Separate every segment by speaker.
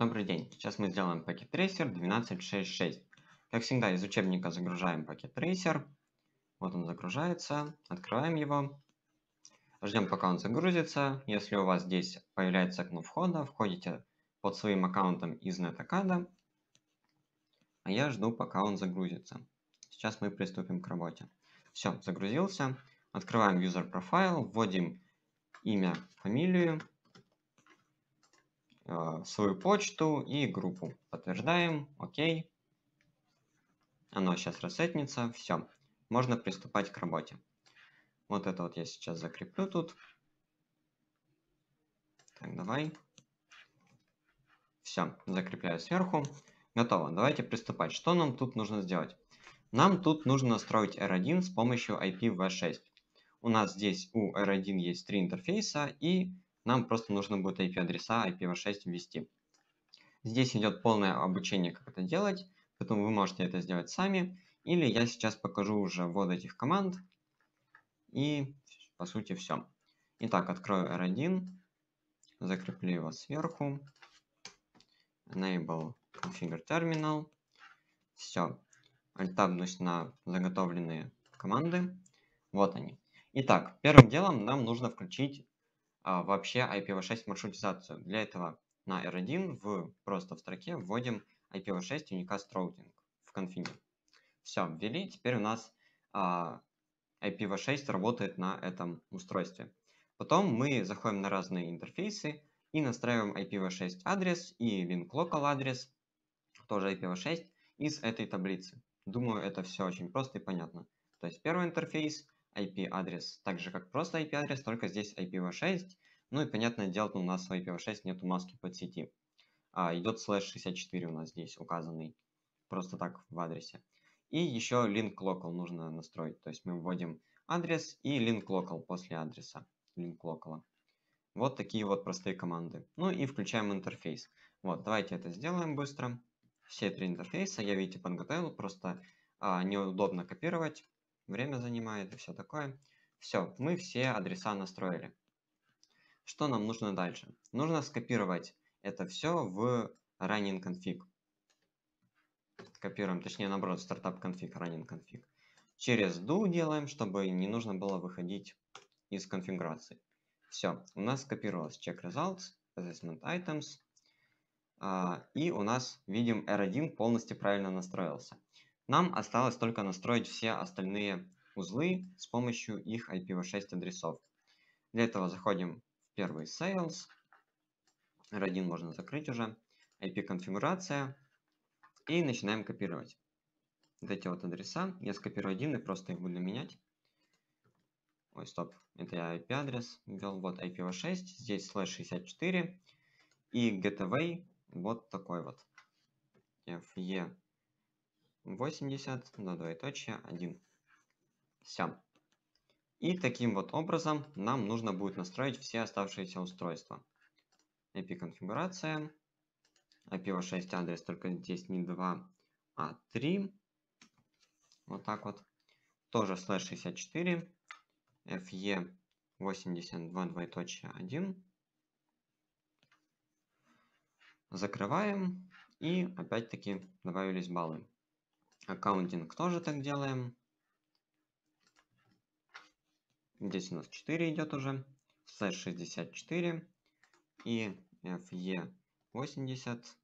Speaker 1: Добрый день, сейчас мы сделаем пакет трейсер 12.6.6. Как всегда из учебника загружаем пакет трейсер. Вот он загружается, открываем его. Ждем пока он загрузится. Если у вас здесь появляется окно входа, входите под своим аккаунтом из NetAcad. А я жду пока он загрузится. Сейчас мы приступим к работе. Все, загрузился. Открываем user profile, вводим имя, фамилию, Э, свою почту и группу. Подтверждаем, окей. Оно сейчас рассетнется, все. Можно приступать к работе. Вот это вот я сейчас закреплю тут. Так, давай. Все, закрепляю сверху. Готово, давайте приступать. Что нам тут нужно сделать? Нам тут нужно настроить R1 с помощью IPv6. У нас здесь у R1 есть три интерфейса и нам просто нужно будет IP-адреса IPv6 ввести. Здесь идет полное обучение, как это делать, поэтому вы можете это сделать сами. Или я сейчас покажу уже вот этих команд. И по сути все. Итак, открою R1, закреплю его сверху. Enable Configure Terminal. Все. Альтабнусь на заготовленные команды. Вот они. Итак, первым делом нам нужно включить а, вообще IPv6 маршрутизацию. Для этого на R1 в, просто в строке вводим IPv6 Unicast Routing в конфиге. Все, ввели. Теперь у нас а, IPv6 работает на этом устройстве. Потом мы заходим на разные интерфейсы и настраиваем IPv6 адрес и link local адрес, тоже IPv6, из этой таблицы. Думаю, это все очень просто и понятно. То есть первый интерфейс IP-адрес, так же как просто IP-адрес, только здесь IPv6. Ну и понятное дело, у нас в IPv6 нет маски под сети. А, идет слэш 64 у нас здесь указанный, просто так в адресе. И еще link local нужно настроить, то есть мы вводим адрес и link local после адреса, link local. Вот такие вот простые команды. Ну и включаем интерфейс. Вот, давайте это сделаем быстро. Все три интерфейса я, видите, подготовил, просто а, неудобно копировать время занимает и все такое. Все, мы все адреса настроили. Что нам нужно дальше? Нужно скопировать это все в running config. Копируем, точнее наоборот, startup config, running config. Через do делаем, чтобы не нужно было выходить из конфигурации. Все, у нас скопировалось check results, assessment items. А, и у нас, видим, R1 полностью правильно настроился. Нам осталось только настроить все остальные узлы с помощью их IPv6 адресов. Для этого заходим в первый Sales. R1 можно закрыть уже. IP-конфигурация. И начинаем копировать. Вот эти вот адреса. Я скопирую один и просто их буду менять. Ой, стоп. Это я IP-адрес ввел. Вот IPv6. Здесь слэш 64. И gateway вот такой вот. FE 80 на двоеточие 1. Все. И таким вот образом нам нужно будет настроить все оставшиеся устройства. IP-конфигурация, IPv6 адрес только здесь не 2, а 3. Вот так вот. Тоже слэш 64, FE 82 двоеточие 1. Закрываем. И опять-таки добавились баллы. Аккаунтинг тоже так делаем. Здесь у нас 4 идет уже. Слэш 64. И FE 80.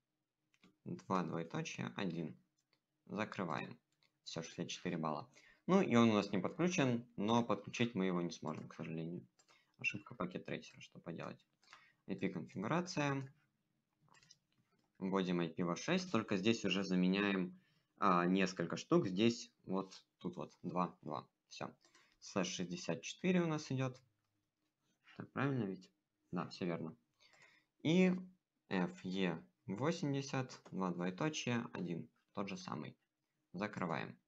Speaker 1: 2 двоеточие 1. Закрываем. Все, 64 балла. Ну и он у нас не подключен, но подключить мы его не сможем, к сожалению. Ошибка пакет трейсера, что поделать. IP конфигурация. Вводим IPv6, только здесь уже заменяем а, несколько штук. Здесь вот тут вот 2, 2. Все. Слэш 64 у нас идет. Так, правильно ведь? Да, все верно. И FE80, 2 двоеточие, 1. Тот же самый. Закрываем.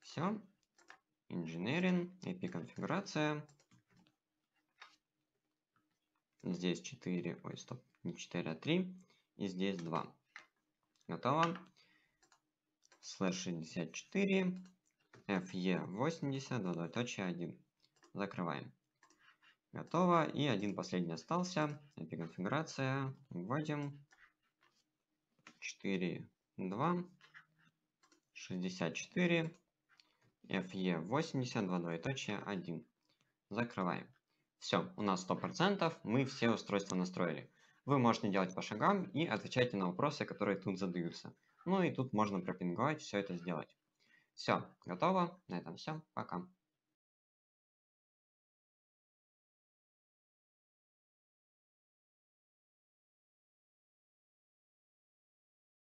Speaker 1: Все. Engineering, IP конфигурация. Здесь 4, ой, стоп, не 4, а 3. И здесь 2. Готово слэш 64 fe80 двоеточие 1. Закрываем. Готово. И один последний остался. IP конфигурация. Вводим 4, 2, 64, FE80, 2 двоеточие, 1. Закрываем. Все, у нас 100%, мы все устройства настроили. Вы можете делать по шагам и отвечайте на вопросы, которые тут задаются. Ну и тут можно пропинговать, все это сделать. Все, готово. На этом все. Пока.